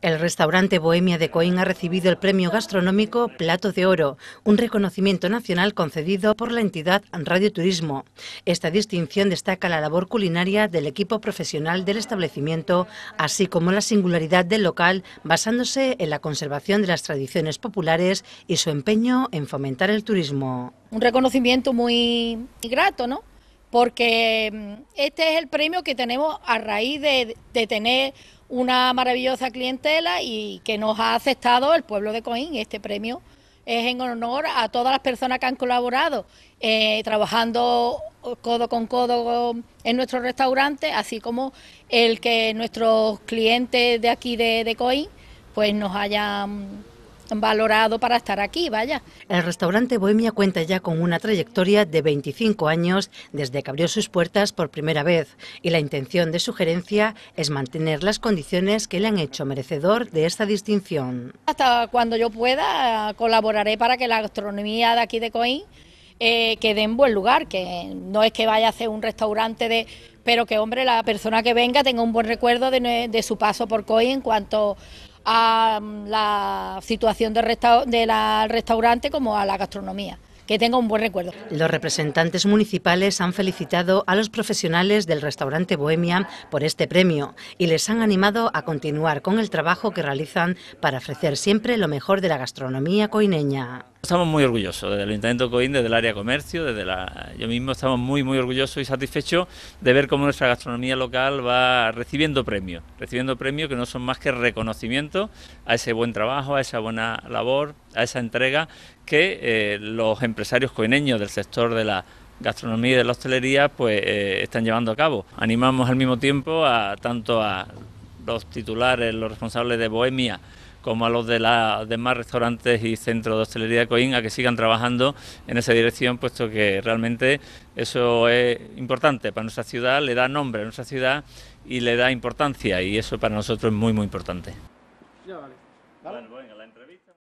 El restaurante Bohemia de Coín ha recibido el premio gastronómico Plato de Oro, un reconocimiento nacional concedido por la entidad Radio Turismo. Esta distinción destaca la labor culinaria del equipo profesional del establecimiento, así como la singularidad del local, basándose en la conservación de las tradiciones populares y su empeño en fomentar el turismo. Un reconocimiento muy grato, ¿no? porque mm, este es el premio que tenemos a raíz de, tener una maravillosa clientela y que nos ha aceptado el pueblo de Coín. Este premio es en honor a todas las personas que han colaborado eh, trabajando codo con codo en nuestro restaurante, así como el que nuestros clientes de aquí de, de Coín pues nos hayan valorado para estar aquí, vaya. El restaurante Bohemia cuenta ya con una trayectoria de 25 años desde que abrió sus puertas por primera vez y la intención de su gerencia es mantener las condiciones que le han hecho merecedor de esta distinción. Hasta cuando yo pueda colaboraré para que la gastronomía de aquí de Coín eh, quede en buen lugar, que no es que vaya a ser un restaurante de... Pero que, hombre, la persona que venga tenga un buen recuerdo de, su paso por Coín en cuanto a mm, la situación del restaurante como a la gastronomía que tenga un buen recuerdo. Los representantes municipales han felicitado a los profesionales del restaurante Bohemia por este premio y les han animado a continuar con el trabajo que realizan para ofrecer siempre lo mejor de la gastronomía coineña. Estamos muy orgullosos desde el Ayuntamiento de Coín, desde el área comercio, desde la, yo mismo estamos muy muy orgullosos y satisfechos de ver cómo nuestra gastronomía local va recibiendo premios, recibiendo premios que no son más que reconocimiento a ese buen trabajo, a esa buena labor, a esa entrega que eh, los empresarios coineños del sector de la gastronomía y de la hostelería pues eh, están llevando a cabo. Animamos al mismo tiempo a tanto a los titulares, los responsables de Bohemia como a los de los demás restaurantes y centros de hostelería de Coín a que sigan trabajando en esa dirección, puesto que realmente eso es importante para nuestra ciudad, le da nombre a nuestra ciudad y le da importancia y eso para nosotros es muy muy importante.